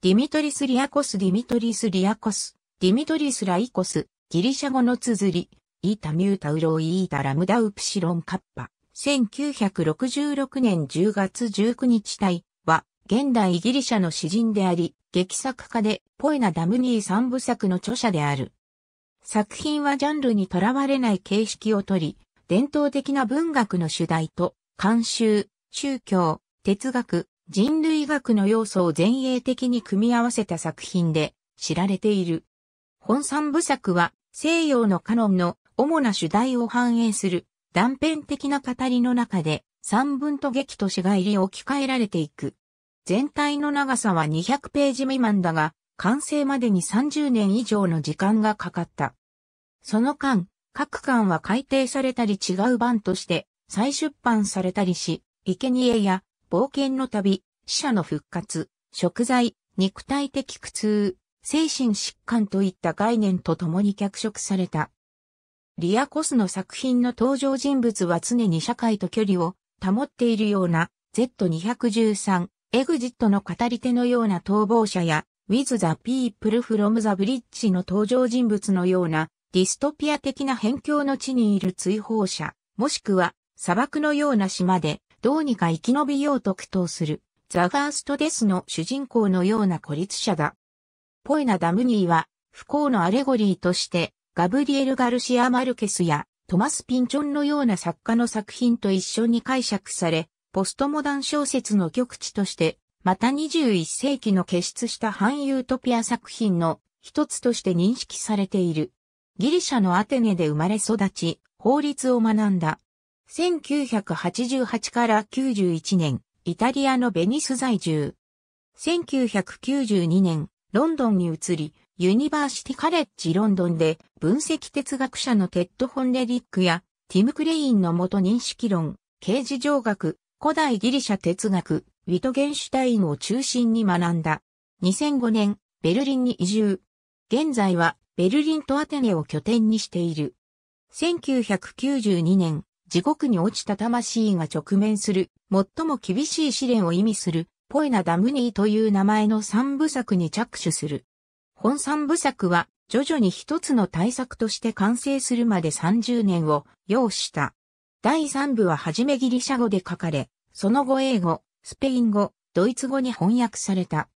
ディミトリス・リアコス・ディミトリス・リアコス、ディミトリス・ライコス、ギリシャ語の綴り、イータ・ミュータ・ウローイ・ータ・ラムダ・ウプシロン・カッパ、1966年10月19日体は、現代ギリシャの詩人であり、劇作家で、ポエナ・ダムニー三部作の著者である。作品はジャンルにとらわれない形式をとり、伝統的な文学の主題と、慣習、宗教、哲学、人類学の要素を前衛的に組み合わせた作品で知られている。本三部作は西洋のカノンの主な主題を反映する断片的な語りの中で三文と劇とが入り置き換えられていく。全体の長さは200ページ未満だが、完成までに30年以上の時間がかかった。その間、各巻は改訂されたり違う版として再出版されたりし、生贄や冒険の旅、死者の復活、食材、肉体的苦痛、精神疾患といった概念と共に脚色された。リアコスの作品の登場人物は常に社会と距離を保っているような Z213、エグジットの語り手のような逃亡者や With the People from the Bridge の登場人物のようなディストピア的な辺境の地にいる追放者、もしくは砂漠のような島でどうにか生き延びようと苦闘する、ザ・ガースト・デスの主人公のような孤立者だ。ポエナ・ダムニーは、不幸のアレゴリーとして、ガブリエル・ガルシア・マルケスや、トマス・ピンチョンのような作家の作品と一緒に解釈され、ポストモダン小説の極地として、また21世紀の傑出した反ユートピア作品の一つとして認識されている。ギリシャのアテネで生まれ育ち、法律を学んだ。1988から91年、イタリアのベニス在住。1992年、ロンドンに移り、ユニバーシティカレッジロンドンで分析哲学者のテッド・ホンレリックやティム・クレインの元認識論、刑事上学、古代ギリシャ哲学、ウィトゲンシュタインを中心に学んだ。2005年、ベルリンに移住。現在はベルリンとアテネを拠点にしている。1992年、地獄に落ちた魂が直面する、最も厳しい試練を意味する、ポエナダムニーという名前の三部作に着手する。本三部作は、徐々に一つの大作として完成するまで30年を要した。第三部は初めギリシャ語で書かれ、その後英語、スペイン語、ドイツ語に翻訳された。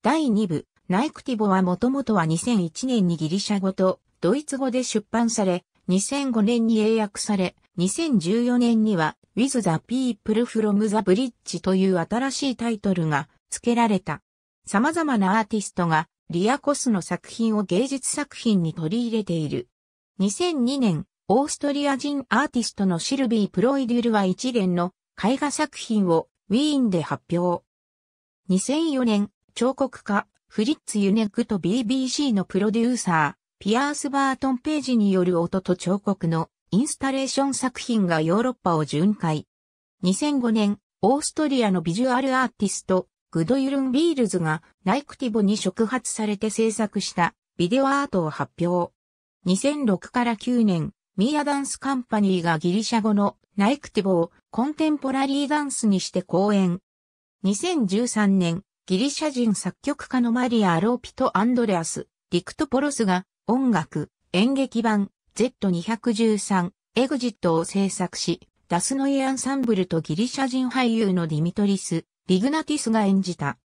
第二部、ナイクティボはもともとは2001年にギリシャ語とドイツ語で出版され、2005年に英訳され、2014年には With the People from the Bridge という新しいタイトルが付けられた。様々なアーティストがリアコスの作品を芸術作品に取り入れている。2002年、オーストリア人アーティストのシルビー・プロイデュルは一連の絵画作品をウィーンで発表。2004年、彫刻家フリッツ・ユネックと BBC のプロデューサー、ピアース・バートン・ページによる音と彫刻のインスタレーション作品がヨーロッパを巡回。2005年、オーストリアのビジュアルアーティスト、グドユルン・ビールズがナイクティボに触発されて制作したビデオアートを発表。2006から9年、ミーアダンスカンパニーがギリシャ語のナイクティボをコンテンポラリーダンスにして公演。2013年、ギリシャ人作曲家のマリア・アローピとアンドレアス、リクトポロスが音楽、演劇版、Z213、エグジットを制作し、ダスノイアンサンブルとギリシャ人俳優のディミトリス、リグナティスが演じた。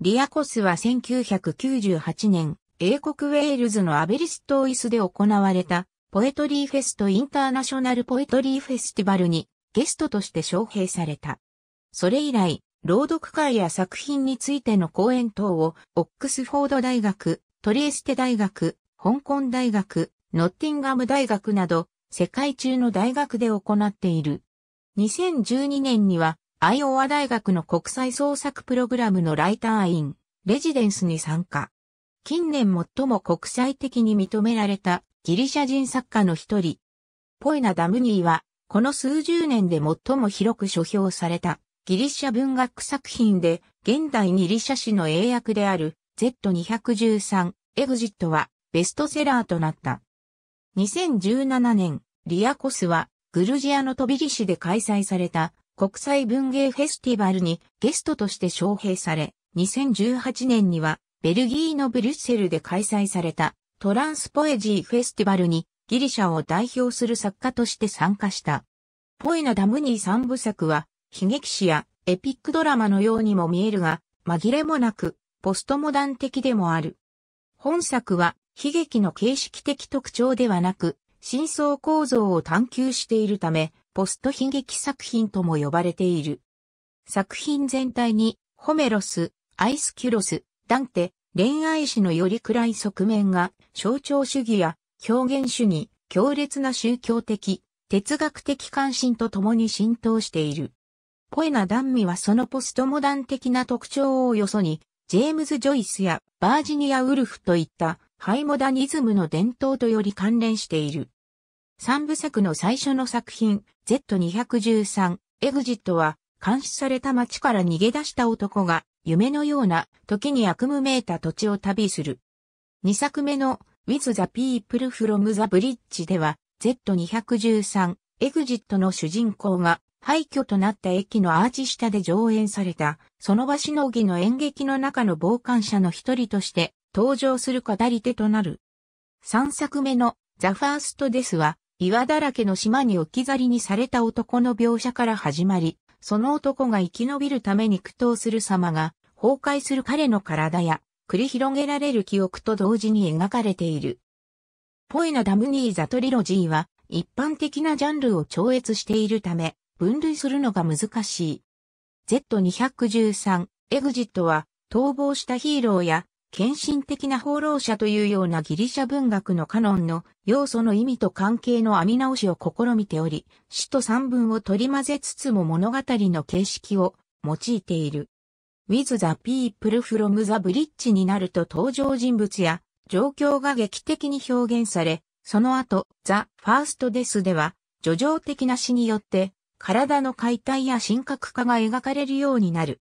リアコスは1998年、英国ウェールズのアベリストイスで行われた、ポエトリーフェストインターナショナルポエトリーフェスティバルにゲストとして招聘された。それ以来、朗読会や作品についての講演等を、オックスフォード大学、トリエステ大学、香港大学、ノッティンガム大学など、世界中の大学で行っている。2012年には、アイオワ大学の国際創作プログラムのライターイン、レジデンスに参加。近年最も国際的に認められたギリシャ人作家の一人。ポエナ・ダムニーは、この数十年で最も広く書評されたギリシャ文学作品で、現代ギリシャ史の英訳である Z213 エグジットはベストセラーとなった。2017年、リアコスは、グルジアのトビリシで開催された国際文芸フェスティバルにゲストとして招聘され、2018年には、ベルギーのブリュッセルで開催されたトランスポエジーフェスティバルにギリシャを代表する作家として参加した。ポエナ・ダムニー三部作は、悲劇史やエピックドラマのようにも見えるが、紛れもなく、ポストモダン的でもある。本作は、悲劇の形式的特徴ではなく、真相構造を探求しているため、ポスト悲劇作品とも呼ばれている。作品全体に、ホメロス、アイスキュロス、ダンテ、恋愛史のより暗い側面が、象徴主義や表現主義、強烈な宗教的、哲学的関心とともに浸透している。ポエナ・ダンミはそのポストモダン的な特徴をよそに、ジェームズ・ジョイスやバージニア・ウルフといったハイモダニズムの伝統とより関連している。三部作の最初の作品、Z213、エグジットは、監視された街から逃げ出した男が、夢のような、時に悪夢めいた土地を旅する。二作目の、With the People from the Bridge では、Z213、エグジットの主人公が、廃墟となった駅のアーチ下で上演された、その場しのぎの演劇の中の傍観者の一人として、登場する語り手となる。三作目のザ・ファースト・デスは、岩だらけの島に置き去りにされた男の描写から始まり、その男が生き延びるために苦闘する様が、崩壊する彼の体や、繰り広げられる記憶と同時に描かれている。ポエナ・ダムニー・ザ・トリロジーは、一般的なジャンルを超越しているため、分類するのが難しい。Z213、エグジットは、逃亡したヒーローや、献身的な放浪者というようなギリシャ文学のカノンの要素の意味と関係の編み直しを試みており、詩と散文を取り混ぜつつも物語の形式を用いている。with the people from the bridge になると登場人物や状況が劇的に表現され、その後、The First Death では、叙情的な詩によって、体の解体や神格化が描かれるようになる。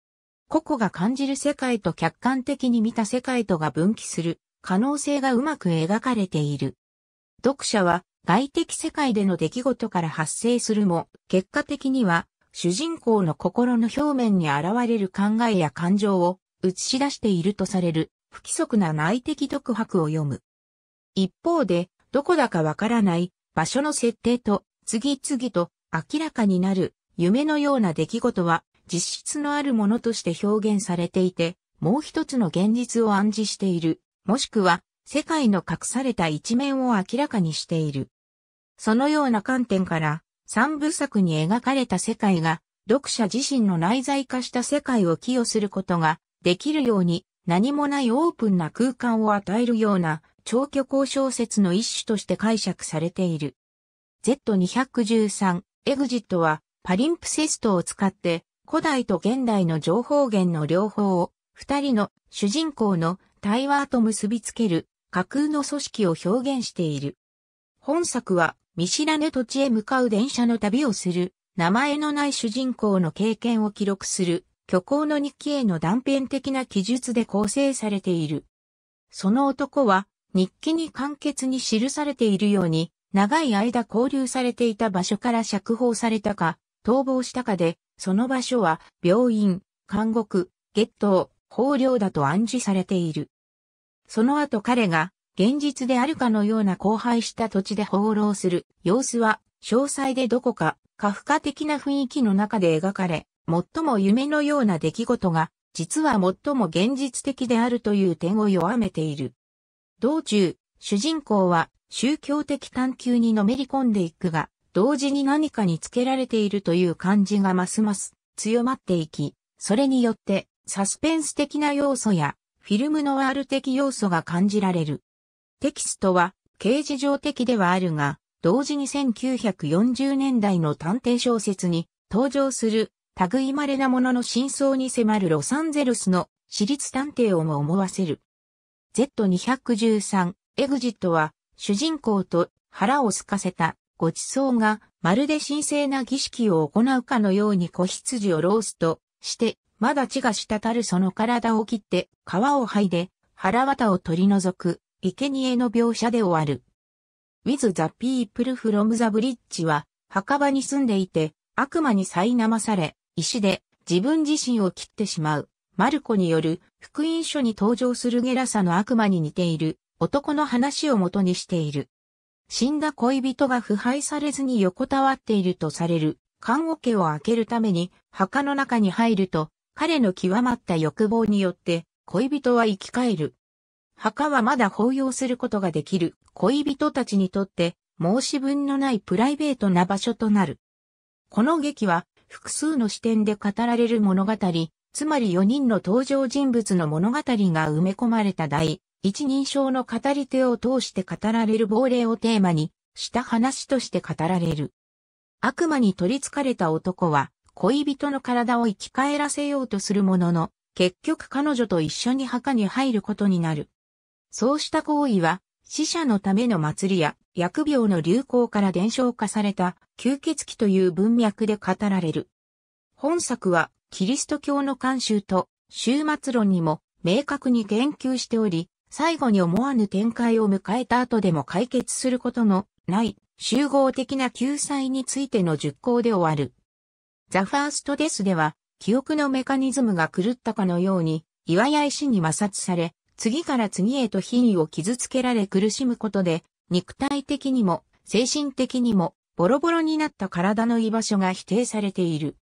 個々が感じる世界と客観的に見た世界とが分岐する可能性がうまく描かれている。読者は外的世界での出来事から発生するも、結果的には主人公の心の表面に現れる考えや感情を映し出しているとされる不規則な内的独白を読む。一方で、どこだかわからない場所の設定と次々と明らかになる夢のような出来事は実質のあるものとして表現されていて、もう一つの現実を暗示している、もしくは世界の隠された一面を明らかにしている。そのような観点から、三部作に描かれた世界が、読者自身の内在化した世界を寄与することができるように、何もないオープンな空間を与えるような長距交小説の一種として解釈されている。Z213、エグジットはパリンプセストを使って古代と現代の情報源の両方を、二人の主人公の対話と結びつける架空の組織を表現している。本作は見知らぬ土地へ向かう電車の旅をする、名前のない主人公の経験を記録する、虚構の日記への断片的な記述で構成されている。その男は、日記に簡潔に記されているように、長い間交流されていた場所から釈放されたか、逃亡したかで、その場所は病院、監獄、月頭、法領だと暗示されている。その後彼が現実であるかのような荒廃した土地で放浪する様子は詳細でどこかカフカ的な雰囲気の中で描かれ、最も夢のような出来事が実は最も現実的であるという点を弱めている。道中、主人公は宗教的探求にのめり込んでいくが、同時に何かにつけられているという感じがますます強まっていき、それによってサスペンス的な要素やフィルムノワール的要素が感じられる。テキストは形事上的ではあるが、同時に1940年代の探偵小説に登場する類まれなものの真相に迫るロサンゼルスの私立探偵をも思わせる。Z213 エグジットは主人公と腹を空かせたご馳走が、まるで神聖な儀式を行うかのように子羊をローストして、まだ血が滴るその体を切って、皮を剥いで、腹綿を取り除く、生贄の描写で終わる。with the people from the bridge は、墓場に住んでいて、悪魔に苛まされ、石で自分自身を切ってしまう。マルコによる福音書に登場するゲラサの悪魔に似ている男の話を元にしている。死んだ恋人が腐敗されずに横たわっているとされる、棺桶を開けるために墓の中に入ると、彼の極まった欲望によって恋人は生き返る。墓はまだ抱擁することができる恋人たちにとって申し分のないプライベートな場所となる。この劇は複数の視点で語られる物語、つまり4人の登場人物の物語が埋め込まれた大一人称の語り手を通して語られる亡霊をテーマにした話として語られる。悪魔に取り憑かれた男は恋人の体を生き返らせようとするものの、結局彼女と一緒に墓に入ることになる。そうした行為は死者のための祭りや疫病の流行から伝承化された吸血鬼という文脈で語られる。本作はキリスト教の慣習と終末論にも明確に言及しており、最後に思わぬ展開を迎えた後でも解決することのない集合的な救済についての熟考で終わる。ザ・ファースト・デスでは、記憶のメカニズムが狂ったかのように、岩や石に摩擦され、次から次へと品位を傷つけられ苦しむことで、肉体的にも、精神的にも、ボロボロになった体の居場所が否定されている。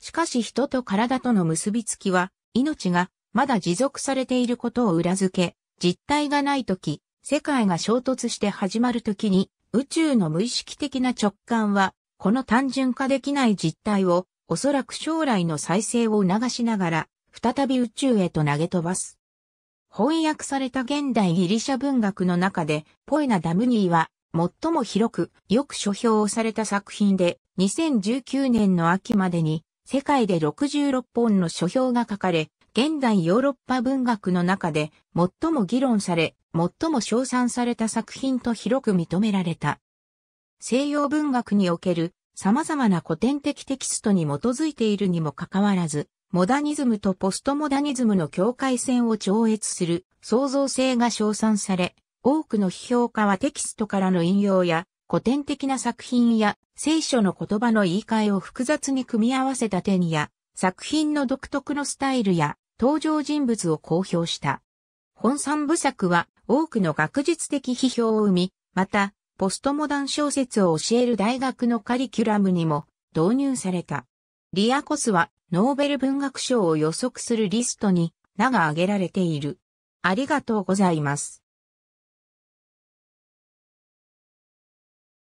しかし人と体との結びつきは、命がまだ持続されていることを裏付け、実体がないとき、世界が衝突して始まるときに、宇宙の無意識的な直感は、この単純化できない実体を、おそらく将来の再生を促しながら、再び宇宙へと投げ飛ばす。翻訳された現代ギリシャ文学の中で、ポエナ・ダムニーは、最も広く、よく書評をされた作品で、2019年の秋までに、世界で66本の書評が書かれ、現代ヨーロッパ文学の中で最も議論され、最も称賛された作品と広く認められた。西洋文学における様々な古典的テキストに基づいているにもかかわらず、モダニズムとポストモダニズムの境界線を超越する創造性が称賛され、多くの批評家はテキストからの引用や古典的な作品や聖書の言葉の言い換えを複雑に組み合わせた点や作品の独特のスタイルや登場人物を公表した。本三部作は多くの学術的批評を生み、また、ポストモダン小説を教える大学のカリキュラムにも導入された。リアコスはノーベル文学賞を予測するリストに名が挙げられている。ありがとうございます。